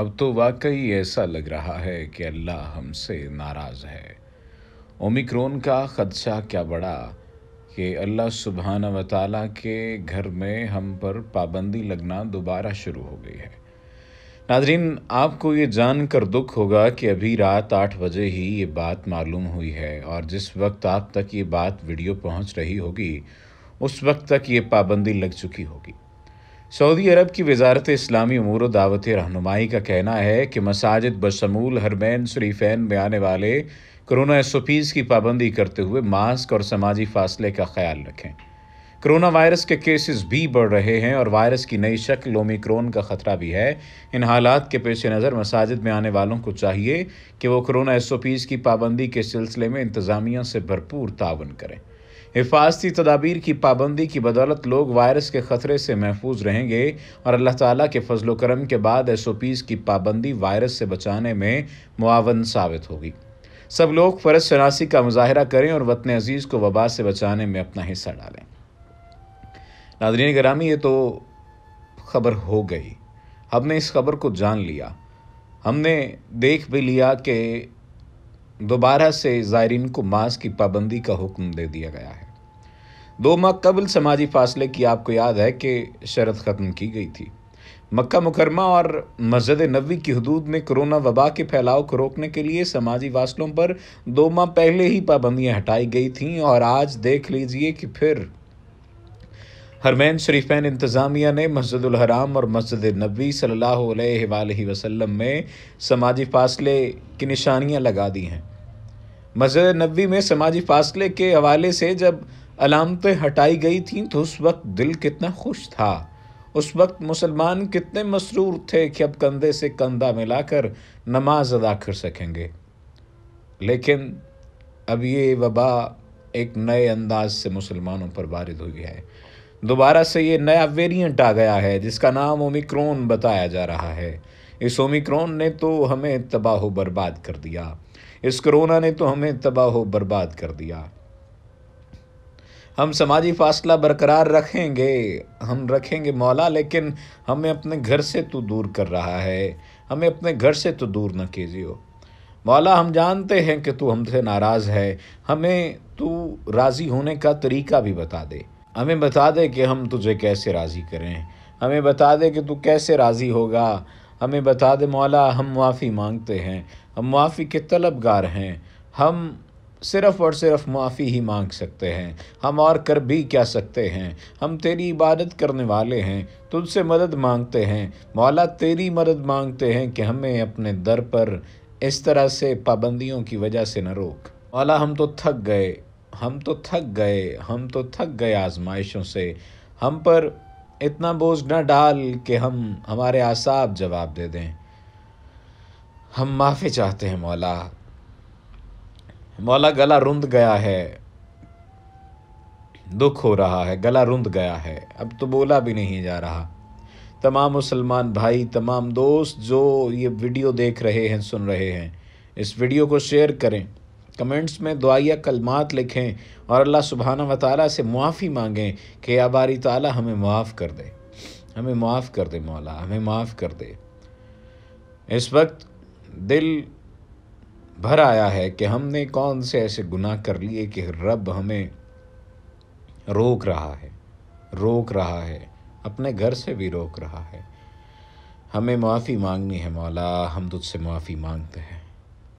अब तो वाकई ऐसा लग रहा है कि अल्लाह हमसे नाराज़ है ओमिक्रोन का ख़दशा क्या बड़ा कि अल्लाह सुबहान व के घर में हम पर पाबंदी लगना दोबारा शुरू हो गई है नादरीन आपको ये जान कर दुख होगा कि अभी रात आठ बजे ही ये बात मालूम हुई है और जिस वक्त आप तक ये बात वीडियो पहुंच रही होगी उस वक्त तक ये पाबंदी लग चुकी होगी सऊदी अरब की वजारत इस्लामी अमूर दावत रहनुमाई का कहना है कि मसाजिद बशमूल हरमैन शरीफैन में आने वाले कोरोना एस की पाबंदी करते हुए मास्क और समाजी फासले का ख्याल रखें कोरोना वायरस के केसेस भी बढ़ रहे हैं और वायरस की नई शक्ल ओमिक्रोन का खतरा भी है इन हालात के पेश नज़र मसाजिद में आने वालों को चाहिए कि वो कोरोना एस की पाबंदी के सिलसिले में इंतज़ामिया से भरपूर ताउन करें हिफाजती तदाबीर की पाबंदी की बदौलत लोग वायरस के ख़तरे से महफूज रहेंगे और अल्लाह ताला के फजलोक्रम करम के बाद एस ओ पीज़ की पाबंदी वायरस से बचाने में मुआवन साबित होगी सब लोग फ़र्ज शनासी का मुजाहरा करें और वतन अजीज़ को वबा से बचाने में अपना हिस्सा डालें नादरीन ग्रामी ये तो खबर हो गई हमने इस खबर को जान लिया हमने देख भी लिया कि दोबारा से ज़ायरीन को मास्क की पाबंदी का हुक्म दे दिया गया है दो माह कबल समाजी फासले की आपको याद है कि शरत ख़त्म की गई थी मक्का मुकरमा और मस्जिद नबी की हदूद में कोरोना वबा के फैलाव को रोकने के लिए समाजी फासलों पर दो माह पहले ही पाबंदियां हटाई गई थीं और आज देख लीजिए कि फिर हरमैन शरीफैन इंतज़ामिया ने मस्जिद हराम और मस्जिद नबी सल्लल्लाहु अलैहि वसल्लम में समाजी फासले की निशानियां लगा दी हैं मसर नबी में समाजी फासले के हवाले से जब अलामतें हटाई गई थीं तो उस वक्त दिल कितना खुश था उस वक्त मुसलमान कितने मसरूर थे कि अब कंधे से कंधा मिलाकर नमाज अदा कर सकेंगे लेकिन अब ये वबा एक नए अंदाज से मुसलमानों पर वारिद हुई है दोबारा से ये नया वेरिएंट आ गया है जिसका नाम ओमिक्रोन बताया जा रहा है इस ओमिक्रॉन ने तो हमें तबाह बर्बाद कर दिया इस कोरोना ने तो हमें तबाह बर्बाद कर दिया हम समाजी फासला बरकरार रखेंगे हम रखेंगे मौला लेकिन हमें अपने घर से तो दूर कर रहा है हमें अपने घर से तो दूर न कीजिए मौला हम जानते हैं कि तू हमसे नाराज़ है हमें तू राज़ी होने का तरीका भी बता दे हमें बता दे कि हम तुझे कैसे राज़ी करें हमें बता दे कि तू कैसे राज़ी होगा हमें बता दे मौला हम माफ़ी मांगते हैं हम माफ़ी के तलब गार हैं हम सिर्फ़ और सिर्फ माफ़ी ही मांग सकते हैं हम और कर भी क्या सकते हैं हम तेरी इबादत करने वाले हैं तुझसे मदद मांगते हैं मौला तेरी मदद मांगते हैं कि हमें अपने दर पर इस तरह से पाबंदियों की वजह से न रोक मौला हम तो थक गए हम तो थक गए हम तो थक गए आजमाइशों से हम पर इतना बोझ न डाल कि हम हमारे आसाब जवाब दे दें हम माफ़ी चाहते हैं मौला मौला गला रुंद गया है दुख हो रहा है गला रुंद गया है अब तो बोला भी नहीं जा रहा तमाम मुसलमान भाई तमाम दोस्त जो ये वीडियो देख रहे हैं सुन रहे हैं इस वीडियो को शेयर करें कमेंट्स में दुआया कलमात लिखें और अल्लाह सुबहाना व ताली से मुआफ़ी मांगें कि आबारी तला हमें मुआफ़ कर दे हमें माफ़ कर दे मौला हमें माफ़ कर दे इस वक्त दिल भर आया है कि हमने कौन से ऐसे गुनाह कर लिए कि रब हमें रोक रहा है रोक रहा है अपने घर से भी रोक रहा है हमें माफ़ी मांगनी है मौला हम तुझसे माफ़ी मांगते हैं